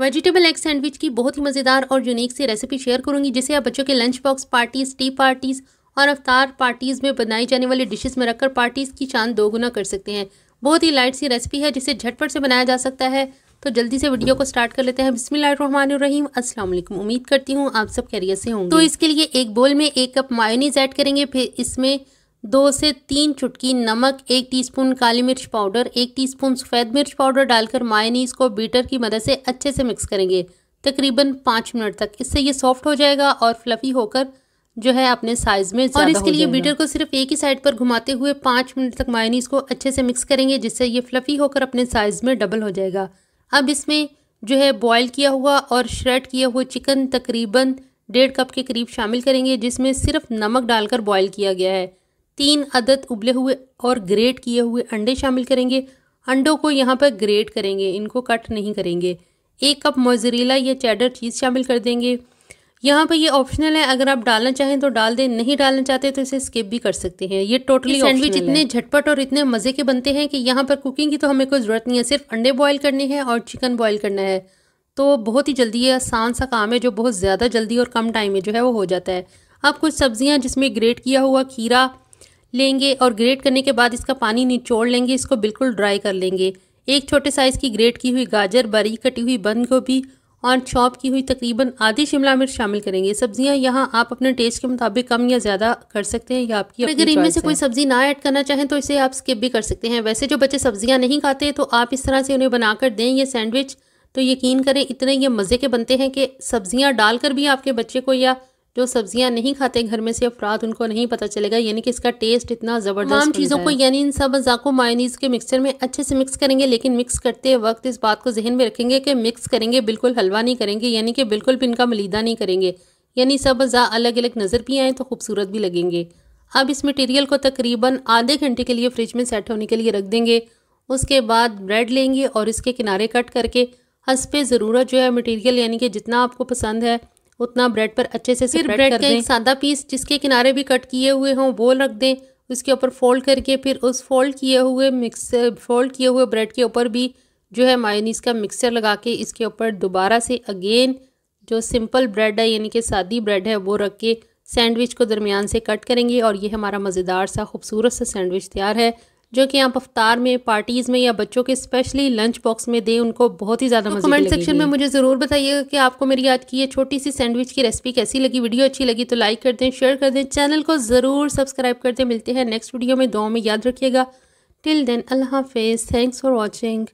vegetable egg sandwich की बहुत ही मज़ेदार और यूनिक सी रेसिपी शेयर करूंगी जिसे आप बच्चों के lunch box parties tea parties और अफ्तार पार्टीज़ में बनाई जाने वाली डिशेस में रखकर पार्टीज़ की चांद दोगुना कर सकते हैं बहुत ही लाइट सी रेसिपी है जिसे झटपट से बनाया जा सकता है तो जल्दी से वीडियो को स्टार्ट कर लेते हैं बिस्मिल्लाहिर्रहमानिर्रहीम अस्सलाम वालेकुम उम्मीद करती हूँ आप सब कैरियर से होंगे तो इसके लिए एक बोल में एक कप मायोनीज ऐड करेंगे फिर इसमें दो से तीन चुटकी नमक एक टीस्पून काली मिर्च पाउडर एक टीस्पून सफ़ेद मिर्च पाउडर डालकर मायनीस को बीटर की मदद से अच्छे से मिक्स करेंगे तकरीबन पाँच मिनट तक इससे ये सॉफ्ट हो जाएगा और फ्लफ़ी होकर जो है अपने साइज में और इसके लिए बीटर को सिर्फ एक ही साइड पर घुमाते हुए पाँच मिनट तक मायनीस को अच्छे से मिक्स करेंगे जिससे ये फ्लफ़ी होकर अपने साइज़ में डबल हो जाएगा अब इसमें जो है बॉयल किया हुआ और श्रेड किया हुआ चिकन तकरीबन डेढ़ कप के करीब शामिल करेंगे जिसमें सिर्फ नमक डालकर बॉयल किया गया है तीन अदद उबले हुए और ग्रेट किए हुए अंडे शामिल करेंगे अंडों को यहाँ पर ग्रेट करेंगे इनको कट नहीं करेंगे एक कप मोजरीला या चैडर चीज़ शामिल कर देंगे यहाँ पर ये ऑप्शनल है अगर आप डालना चाहें तो डाल दें नहीं डालना चाहते तो इसे स्किप भी कर सकते हैं ये टोटली सैंडविच इतने झटपट और इतने मज़े के बनते हैं कि यहाँ पर कुकिंग की तो हमें कोई ज़रूरत नहीं है सिर्फ अंडे बॉयल करने हैं और चिकन बॉयल करना है तो बहुत ही जल्दी ये आसान सा काम है जो बहुत ज़्यादा जल्दी और कम टाइम में जो है वो हो जाता है आप कुछ सब्ज़ियाँ जिसमें ग्रेट किया हुआ खीरा लेंगे और ग्रेट करने के बाद इसका पानी निचोड़ लेंगे इसको बिल्कुल ड्राई कर लेंगे एक छोटे साइज़ की ग्रेट की हुई गाजर बारीक कटी हुई बंद गोभी और चॉप की हुई तकरीबन आधी शिमला मिर्च शामिल करेंगे सब्जियां यहाँ आप अपने टेस्ट के मुताबिक कम या ज़्यादा कर सकते हैं या आपकी अगर इनमें से कोई सब्ज़ी ना ऐड करना चाहें तो इसे आप स्किप भी कर सकते हैं वैसे जो बच्चे सब्जियां नहीं खाते तो आप इस तरह से उन्हें बनाकर दें ये सैंडविच तो यकीन करें इतने ये मज़े के बनते हैं कि सब्जियाँ डालकर भी आपके बच्चे को या जो सब्जियां नहीं खाते घर में से अफराद उनको नहीं पता चलेगा यानी कि इसका टेस्ट इतना ज़बरदस्त तमाम चीज़ों को यानी इन सब अज़ा को मायनीज़ के मिक्सचर में अच्छे से मिक्स करेंगे लेकिन मिक्स करते वक्त इस बात को जहन में रखेंगे कि मिक्स करेंगे बिल्कुल हलवा नहीं करेंगे यानी कि बिल्कुल भी इनका मलिदा नहीं करेंगे यानी सब अज़ा अलग अलग नज़र भी आएँ तो खूबसूरत भी लगेंगे अब इस मटेरियल को तकरीबन आधे घंटे के लिए फ्रिज में सेट होने के लिए रख देंगे उसके बाद ब्रेड लेंगे और इसके किनारे कट करके हंस पे ज़रूरत जो है मटेरियल यानी कि जितना आपको पसंद है उतना ब्रेड पर अच्छे से फिर ब्रेड का एक सादा पीस जिसके किनारे भी कट किए हुए हों वो रख दें उसके ऊपर फोल्ड करके फिर उस फोल्ड किए हुए मिक्स फोल्ड किए हुए ब्रेड के ऊपर भी जो है मायोनीस का मिक्सचर लगा के इसके ऊपर दोबारा से अगेन जो सिंपल ब्रेड है यानी कि सादी ब्रेड है वो रख के सैंडविच को दरमियान से कट करेंगे और ये हमारा मज़ेदार सा खूबसूरत सा सैंडविच तैयार है जो कि आप अफ्तार में पार्टीज़ में या बच्चों के स्पेशली लंच बॉक्स में दें उनको बहुत ही ज़्यादा तो कमेंट सेक्शन में मुझे ज़रूर बताइएगा कि आपको मेरी आज की ये छोटी सी सैंडविच की रेसिपी कैसी लगी वीडियो अच्छी लगी तो लाइक कर दें शेयर कर दें चैनल को ज़रूर सब्सक्राइब कर दें मिलते हैं नेक्स्ट वीडियो में दो में याद रखिएगा टिल देन अल्लाह हाफिज़ थैंक्स फॉर वॉचिंग